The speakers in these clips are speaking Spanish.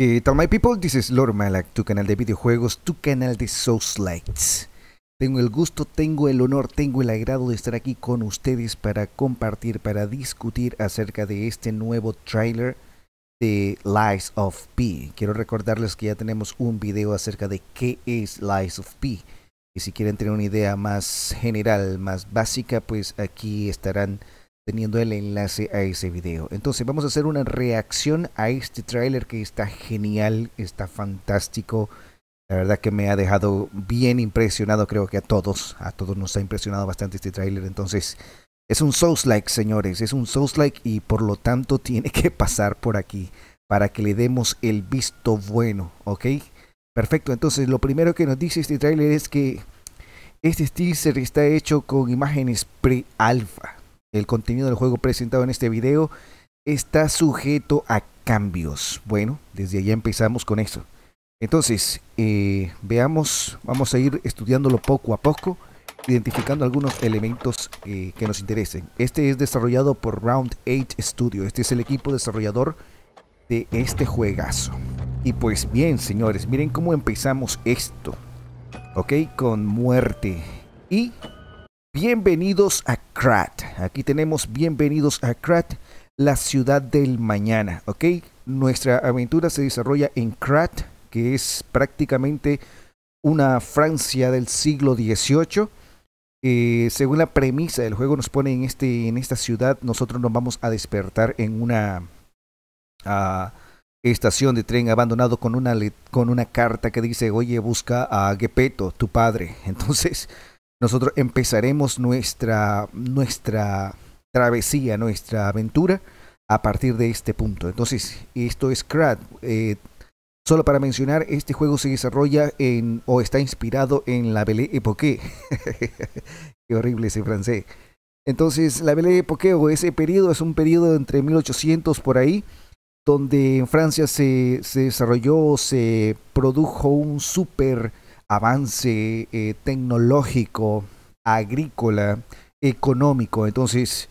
¿Qué tal, my people? This is Lord Malak, tu canal de videojuegos, tu canal de Souls Lights. Tengo el gusto, tengo el honor, tengo el agrado de estar aquí con ustedes para compartir, para discutir acerca de este nuevo trailer de Lies of P. Quiero recordarles que ya tenemos un video acerca de qué es Lies of P. Y si quieren tener una idea más general, más básica, pues aquí estarán teniendo el enlace a ese video. Entonces vamos a hacer una reacción a este tráiler que está genial, está fantástico. La verdad que me ha dejado bien impresionado, creo que a todos, a todos nos ha impresionado bastante este tráiler. Entonces es un Souls-like, señores, es un Souls-like y por lo tanto tiene que pasar por aquí para que le demos el visto bueno, ¿ok? Perfecto, entonces lo primero que nos dice este tráiler es que este teaser está hecho con imágenes pre-alfa, el contenido del juego presentado en este video está sujeto a cambios. Bueno, desde allá empezamos con eso Entonces, eh, veamos, vamos a ir estudiándolo poco a poco, identificando algunos elementos eh, que nos interesen. Este es desarrollado por Round 8 Studio. Este es el equipo desarrollador de este juegazo. Y pues bien, señores, miren cómo empezamos esto. Ok, con muerte. Y Bienvenidos a Krat. Aquí tenemos bienvenidos a Krat, la ciudad del mañana, ¿ok? Nuestra aventura se desarrolla en Krat, que es prácticamente una Francia del siglo XVIII. Eh, según la premisa del juego nos pone en, este, en esta ciudad, nosotros nos vamos a despertar en una estación de tren abandonado con una, con una carta que dice, oye, busca a Gepetto, tu padre. Entonces nosotros empezaremos nuestra, nuestra travesía, nuestra aventura a partir de este punto. Entonces, esto es CRAD. Eh, solo para mencionar, este juego se desarrolla en o está inspirado en la Belle Époque. Qué horrible ese francés. Entonces, la Belle Époque o ese periodo es un periodo entre 1800 por ahí, donde en Francia se, se desarrolló, se produjo un super avance eh, tecnológico, agrícola, económico. Entonces,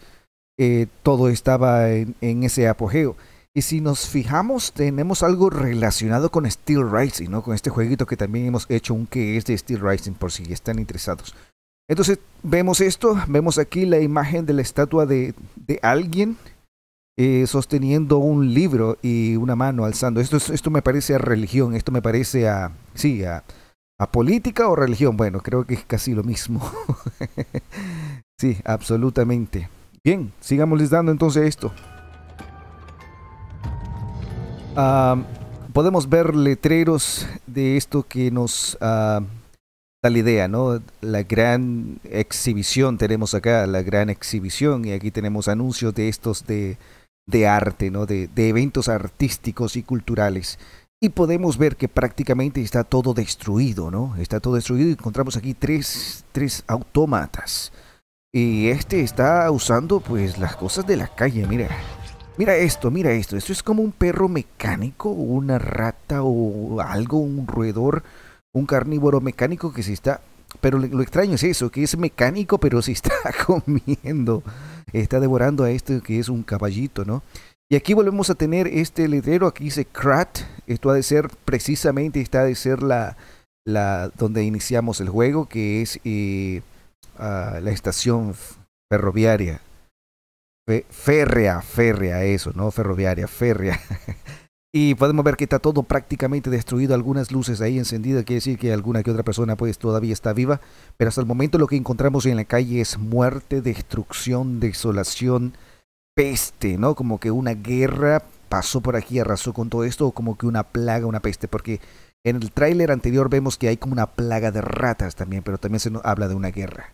eh, todo estaba en, en, ese apogeo. Y si nos fijamos, tenemos algo relacionado con Steel Rising, ¿no? Con este jueguito que también hemos hecho un que es de Steel Rising, por si están interesados. Entonces, vemos esto, vemos aquí la imagen de la estatua de, de alguien eh, sosteniendo un libro y una mano alzando. Esto, esto me parece a religión, esto me parece a, sí, a, ¿A política o religión? Bueno, creo que es casi lo mismo. sí, absolutamente. Bien, sigamos dando entonces esto. podemos ver letreros de esto que nos da la idea, ¿no? La gran exhibición tenemos acá, la gran exhibición, y aquí tenemos anuncios de estos de, de arte, ¿no? De, de eventos artísticos y culturales. Y podemos ver que prácticamente está todo destruido, ¿no? Está todo destruido. y Encontramos aquí tres, tres autómatas. Y este está usando pues las cosas de la calle, mira. Mira esto, mira esto. Esto es como un perro mecánico, una rata o algo, un roedor, un carnívoro mecánico que se está... Pero lo extraño es eso, que es mecánico pero se está comiendo. Está devorando a esto que es un caballito, ¿no? Y aquí volvemos a tener este letrero, aquí dice Krat, esto ha de ser precisamente, está de ser la, la donde iniciamos el juego, que es eh, ah, la estación ferroviaria, férrea, férrea, eso, ¿no? Ferroviaria, férrea. y podemos ver que está todo prácticamente destruido, algunas luces ahí encendidas, quiere decir que alguna que otra persona pues todavía está viva, pero hasta el momento lo que encontramos en la calle es muerte, destrucción, desolación, peste, ¿no? Como que una guerra pasó por aquí, arrasó con todo esto, o como que una plaga, una peste, porque en el tráiler anterior vemos que hay como una plaga de ratas también, pero también se nos habla de una guerra.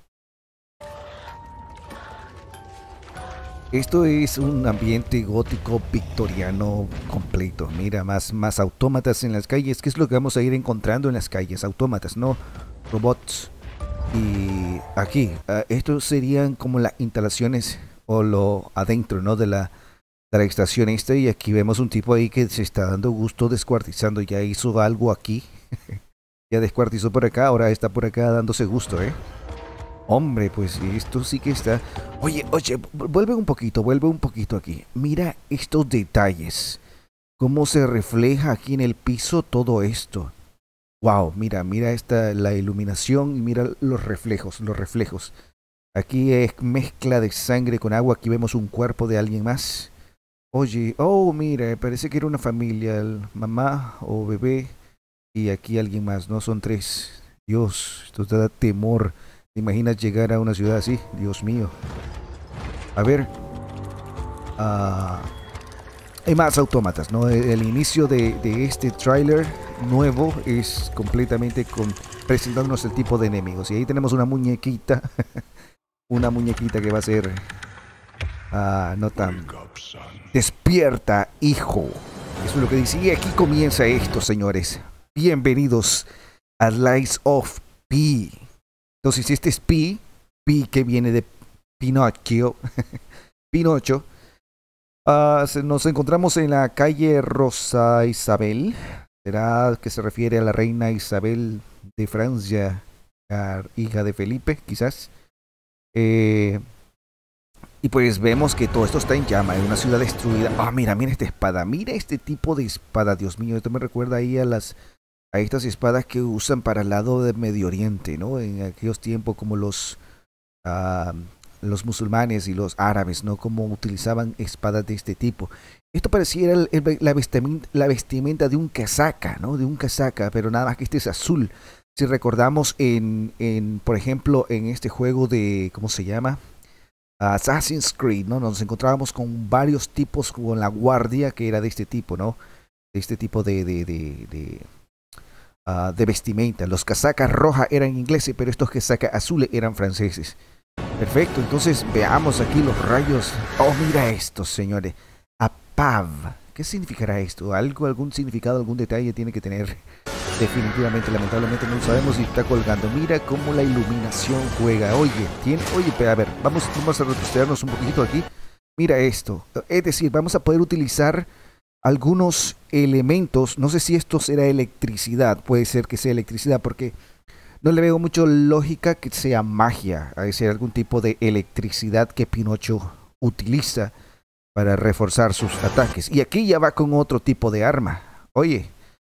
Esto es un ambiente gótico victoriano completo. Mira, más, más autómatas en las calles. ¿Qué es lo que vamos a ir encontrando en las calles? Autómatas, no robots. Y aquí, esto ah, estos serían como las instalaciones o lo adentro ¿no? de, la, de la Y aquí vemos un tipo ahí que se está dando gusto descuartizando. Ya hizo algo aquí. ya descuartizó por acá, ahora está por acá dándose gusto, ¿eh? Hombre, pues esto sí que está... Oye, oye, vuelve un poquito, vuelve un poquito aquí. Mira estos detalles. Cómo se refleja aquí en el piso todo esto. Wow, mira, mira esta, la iluminación y mira los reflejos, los reflejos. Aquí es mezcla de sangre con agua. Aquí vemos un cuerpo de alguien más. Oye, oh, mira, parece que era una familia, el mamá o bebé. Y aquí alguien más, no son tres. Dios, esto te da temor. ¿Te imaginas llegar a una ciudad así? Dios mío. A ver. Ah, hay más autómatas, ¿no? El inicio de, de este tráiler nuevo es completamente con, presentándonos el tipo de enemigos. Y ahí tenemos una muñequita una muñequita que va a ser Ah, no tan despierta hijo eso es lo que dice y aquí comienza esto señores bienvenidos a Lies of P entonces este es P P que viene de Pinocchio Pinocho ah, nos encontramos en la calle Rosa Isabel será que se refiere a la reina Isabel de Francia hija de Felipe quizás eh, y pues vemos que todo esto está en llama, en una ciudad destruida. Ah, mira, mira esta espada, mira este tipo de espada, Dios mío, esto me recuerda ahí a las a estas espadas que usan para el lado de Medio Oriente, ¿no? En aquellos tiempos como los ah, los musulmanes y los árabes, ¿no? Como utilizaban espadas de este tipo. Esto pareciera la, vestimenta, la vestimenta de un casaca, ¿no? De un casaca, pero nada más que este es azul. Si recordamos en, en, por ejemplo, en este juego de, ¿cómo se llama? Assassin's Creed, ¿no? Nos encontrábamos con varios tipos, con la guardia que era de este tipo, ¿no? De este tipo de, de, de, ah, vestimenta. Los casacas rojas eran ingleses, pero estos casacas azules eran franceses. Perfecto, entonces veamos aquí los rayos. Oh, mira estos, señores. a Pav ¿Qué significará esto? ¿Algo, algún significado, algún detalle tiene que tener? Definitivamente, lamentablemente no sabemos si está colgando. Mira cómo la iluminación juega. Oye, tiene, oye, pero a ver, vamos, a retrocedernos un poquito aquí. Mira esto. Es decir, vamos a poder utilizar algunos elementos. No sé si esto será electricidad. Puede ser que sea electricidad porque no le veo mucho lógica que sea magia. A decir algún tipo de electricidad que Pinocho utiliza para reforzar sus ataques. Y aquí ya va con otro tipo de arma. Oye,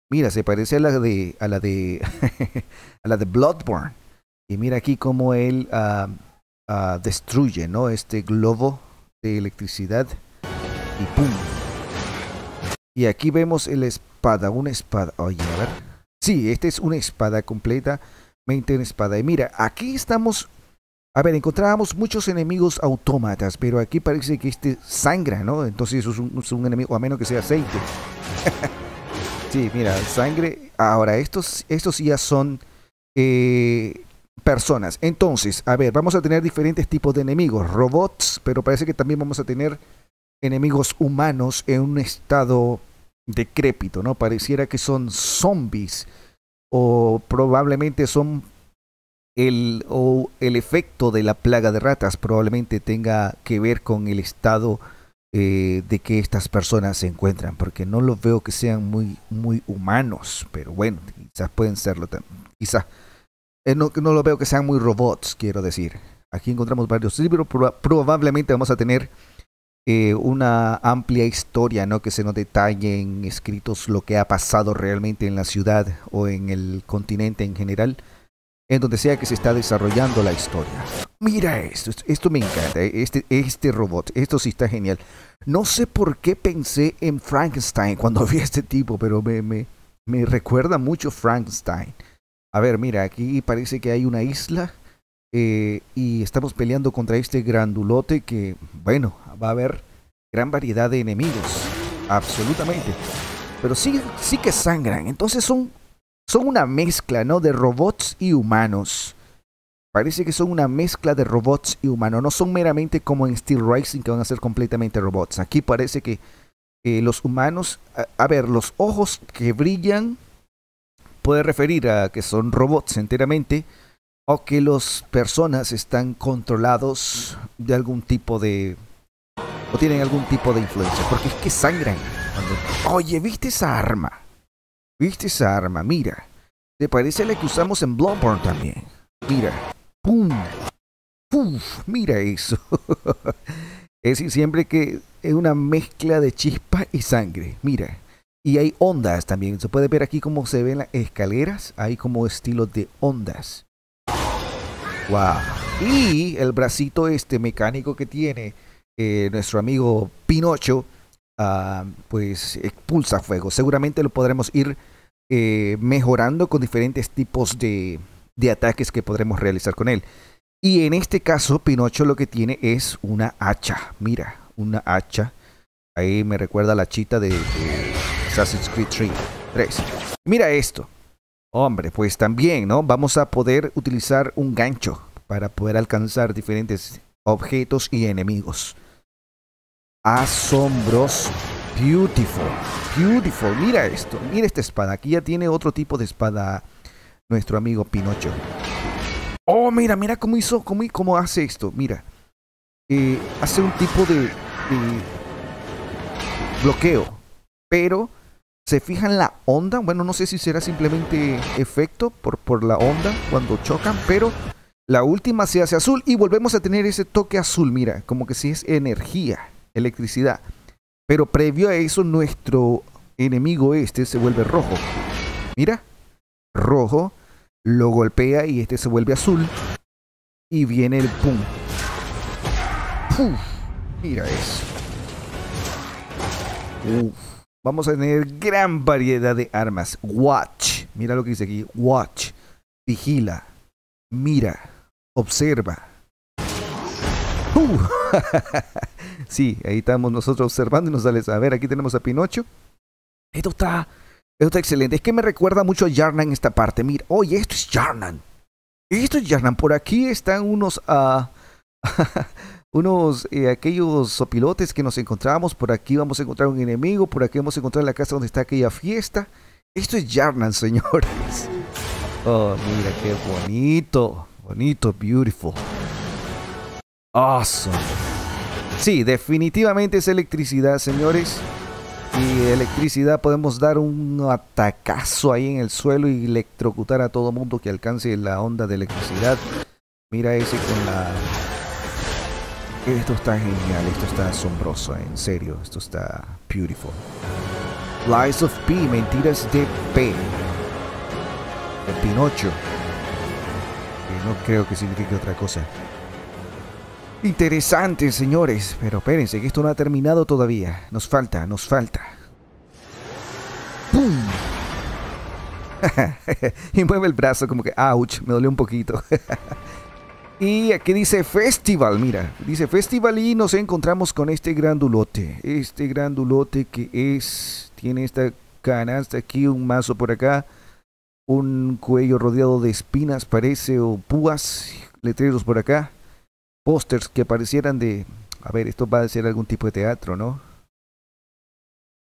mira, se parece a la de a la de a la de Bloodborne. Y mira aquí cómo él ah, ah, destruye, ¿no? Este globo de electricidad y pum. Y aquí vemos el espada, una espada. Oye, a ver. Sí, esta es una espada completa. en espada. Y mira, aquí estamos a ver, encontrábamos muchos enemigos autómatas, pero aquí parece que este sangra, ¿no? Entonces eso es un, enemigo, a menos que sea aceite. sí, mira, sangre. Ahora, estos, estos ya son eh, personas. Entonces, a ver, vamos a tener diferentes tipos de enemigos. Robots, pero parece que también vamos a tener enemigos humanos en un estado decrépito, ¿no? Pareciera que son zombies o probablemente son el, o el efecto de la plaga de ratas probablemente tenga que ver con el estado eh, de que estas personas se encuentran, porque no los veo que sean muy, muy humanos, pero bueno, quizás pueden serlo también, quizás. Eh, no, no lo veo que sean muy robots, quiero decir. Aquí encontramos varios libros, probablemente vamos a tener eh, una amplia historia, ¿no? Que se nos detalle en escritos lo que ha pasado realmente en la ciudad o en el continente en general en donde sea que se está desarrollando la historia. Mira esto, esto me encanta, eh, este, este robot, esto sí está genial. No sé por qué pensé en Frankenstein cuando vi a este tipo, pero me, me, recuerda mucho Frankenstein. A ver, mira, aquí parece que hay una isla eh, y estamos peleando contra este grandulote que, bueno, va a haber gran variedad de enemigos, absolutamente. Pero sí, sí que sangran, entonces son son una mezcla, ¿no? De robots y humanos. Parece que son una mezcla de robots y humanos. No son meramente como en Steel Racing que van a ser completamente robots. Aquí parece que los humanos, a, a, ver, los ojos que brillan puede referir a que son robots enteramente o que las personas están controlados de algún tipo de... o tienen algún tipo de influencia. Porque es que sangran. Oye, ¿viste esa arma? ¿Viste esa arma? Mira. ¿Te parece la que usamos en Bloodborne también? Mira. ¡Pum! ¡Puf! Mira eso. es siempre que es una mezcla de chispa y sangre. Mira. Y hay ondas también. Se puede ver aquí cómo se ven las escaleras. Hay como estilo de ondas. ¡Wow! Y el bracito este mecánico que tiene eh, nuestro amigo Pinocho, ah, pues expulsa fuego. Seguramente lo podremos ir eh, mejorando con diferentes tipos de, ataques que podremos realizar con él. Y en este caso, Pinocho lo que tiene es una hacha. Mira, una hacha. Ahí me recuerda la chita de, Assassin's Creed 3. 3. Mira esto. Hombre, pues también, ¿no? Vamos a poder utilizar un gancho para poder alcanzar diferentes objetos y enemigos. Asombroso. Beautiful, beautiful. Mira esto, mira esta espada. Aquí ya tiene otro tipo de espada nuestro amigo Pinocho. Oh, mira, mira cómo hizo, cómo, cómo hace esto. Mira, eh, hace un tipo de, bloqueo, pero se fija en la onda. Bueno, no sé si será simplemente efecto por, por la onda cuando chocan, pero la última se hace azul y volvemos a tener ese toque azul. Mira, como que si es energía, electricidad. Pero previo a eso, nuestro enemigo este se vuelve rojo. Mira, rojo, lo golpea y este se vuelve azul. Y viene el pum. mira eso. Vamos a tener gran variedad de armas. Watch. Mira lo que dice aquí. Watch. Vigila. Mira. Observa. Uh. Sí, ahí estamos nosotros observando y nos sale, a ver, aquí tenemos a Pinocho. Esto está, esto está excelente. Es que me recuerda mucho a Yarnan esta parte. Mira, oye, esto es Yarnan. Esto es Yarnan. Por aquí están unos, ah, unos, eh, aquellos sopilotes que nos encontramos. Por aquí vamos a encontrar un enemigo. Por aquí vamos a encontrar la casa donde está aquella fiesta. Esto es Yarnan, señores. Oh, mira qué bonito. Bonito, beautiful. Awesome. Sí, definitivamente es electricidad, señores. Y electricidad podemos dar un atacazo ahí en el suelo y electrocutar a todo mundo que alcance la onda de electricidad. Mira ese con la... Esto está genial, esto está asombroso, en serio, esto está beautiful. Lies of P, mentiras de P. El Pinocho. Que no creo que signifique otra cosa. Interesante, señores. Pero espérense, que esto no ha terminado todavía. Nos falta, nos falta. ¡Pum! y mueve el brazo como que, ouch, me dolió un poquito. y aquí dice festival, mira, dice festival y nos encontramos con este grandulote. Este grandulote que es, tiene esta canasta aquí, un mazo por acá, un cuello rodeado de espinas parece, o púas, letreros por acá pósters que parecieran de... A ver, esto va a ser algún tipo de teatro, ¿no?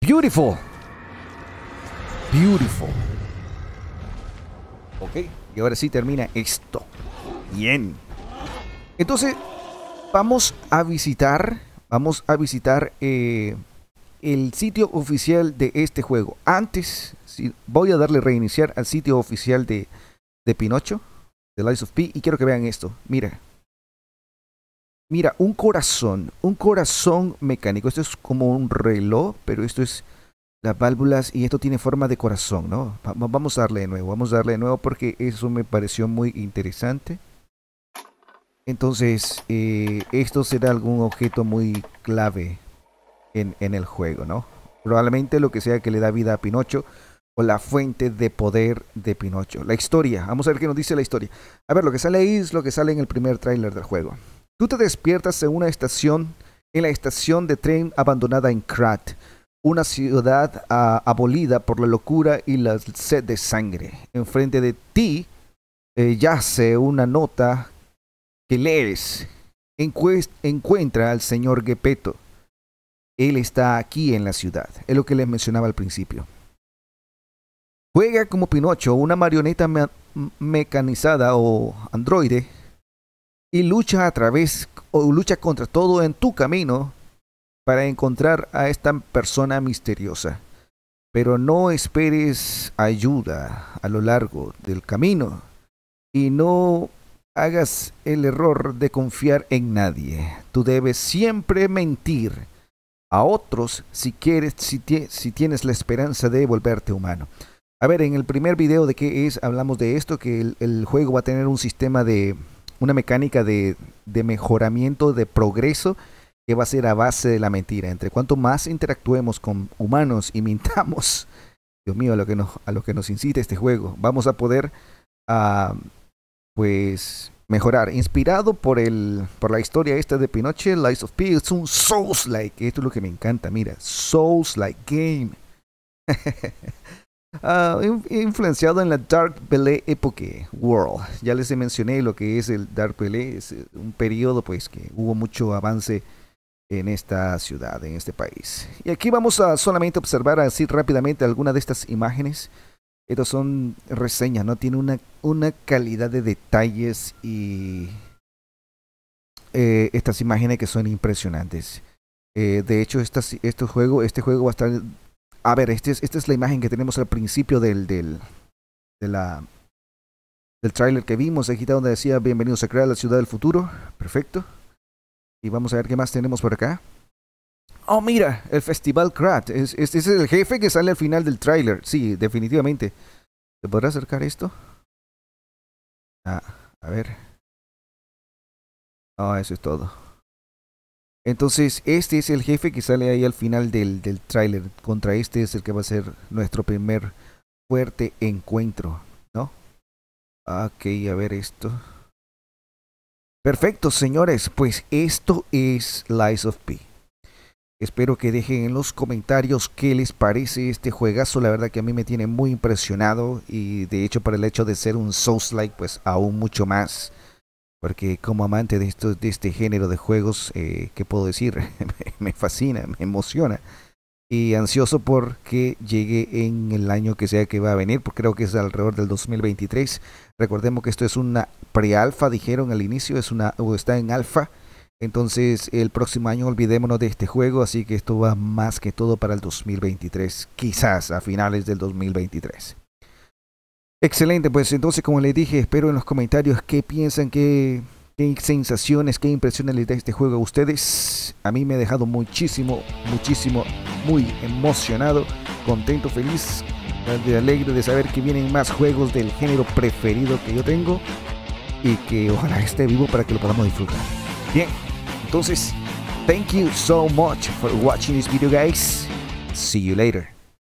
Beautiful. Beautiful. Ok, y ahora sí termina esto. Bien. Entonces, vamos a visitar, vamos a visitar eh, el sitio oficial de este juego. Antes, si, voy a darle reiniciar al sitio oficial de, de Pinocho, de Lies of P, y quiero que vean esto. Mira, Mira, un corazón, un corazón mecánico. Esto es como un reloj, pero esto es las válvulas y esto tiene forma de corazón, ¿no? Vamos a darle de nuevo, vamos a darle de nuevo porque eso me pareció muy interesante. Entonces, eh, esto será algún objeto muy clave en, en el juego, ¿no? Probablemente lo que sea que le da vida a Pinocho o la fuente de poder de Pinocho. La historia, vamos a ver qué nos dice la historia. A ver, lo que sale ahí es lo que sale en el primer tráiler del juego. Tú te despiertas en una estación, en la estación de tren abandonada en Krat, una ciudad ah, abolida por la locura y la sed de sangre. Enfrente de ti eh, yace una nota que lees. encuentra al señor Gepetto Él está aquí en la ciudad. Es lo que les mencionaba al principio. Juega como Pinocho, una marioneta mecanizada o androide y lucha a través o lucha contra todo en tu camino para encontrar a esta persona misteriosa. Pero no esperes ayuda a lo largo del camino y no hagas el error de confiar en nadie. Tú debes siempre mentir a otros si quieres, si, tienes la esperanza de volverte humano. A ver, en el primer video de qué es, hablamos de esto, que el juego va a tener un sistema de, una mecánica de, de mejoramiento, de progreso, que va a ser a base de la mentira. Entre cuanto más interactuemos con humanos y mintamos, Dios mío, a lo que nos, a que nos incita este juego, vamos a poder ah, pues mejorar. Inspirado por el por la historia esta de Pinochet, Lies of P es un Souls-like. Esto es lo que me encanta, mira, Souls-like game. Ah, influenciado en la Dark Ballet Epoque World. Ya les mencioné lo que es el Dark Ballet, es eh, un periodo pues que hubo mucho avance en esta ciudad, en este país. Y aquí vamos a solamente observar así rápidamente algunas de estas imágenes. Estas son reseñas, ¿no? Tiene una, una calidad de detalles y eh, estas imágenes que son impresionantes. Eh, de hecho, este, juego, este juego va a estar a ver, este esta es la imagen que tenemos al principio del, del, de del tráiler que vimos. Aquí está donde decía, bienvenidos a crear la ciudad del futuro. Perfecto. Y vamos a ver qué más tenemos por acá. Oh, mira, el Festival Krat. este es el jefe que sale al final del tráiler. Sí, definitivamente. ¿Se podrá acercar esto? Ah, a ver. Ah, eso es todo. Entonces, este es el jefe que sale ahí al final del, del tráiler. Contra este es el que va a ser nuestro primer fuerte encuentro, ¿no? Ah, ok, a ver esto. Perfecto, señores. Pues esto es Lies of P. Espero que dejen en los comentarios qué les parece este juegazo. La verdad que a mí me tiene muy impresionado y de hecho por el hecho de ser un Souls-like, pues aún mucho más. Porque como amante de, esto, de este género de juegos, eh, ¿qué puedo decir? me fascina, me emociona. Y ansioso por que llegue en el año que sea que va a venir, porque creo que es alrededor del 2023. Recordemos que esto es una pre-alfa, dijeron al inicio, es una, o está en alfa. Entonces el próximo año olvidémonos de este juego, así que esto va más que todo para el 2023, quizás a finales del 2023. Excelente, pues entonces como les dije, espero en los comentarios qué piensan, qué, sensaciones, qué impresiones les da este juego a ustedes. A mí me ha dejado muchísimo, muchísimo, muy emocionado, contento, feliz, alegre de saber que vienen más juegos del género preferido que yo tengo y que ojalá esté vivo para que lo podamos disfrutar. Bien, entonces, thank you so much for watching this video guys. See you later.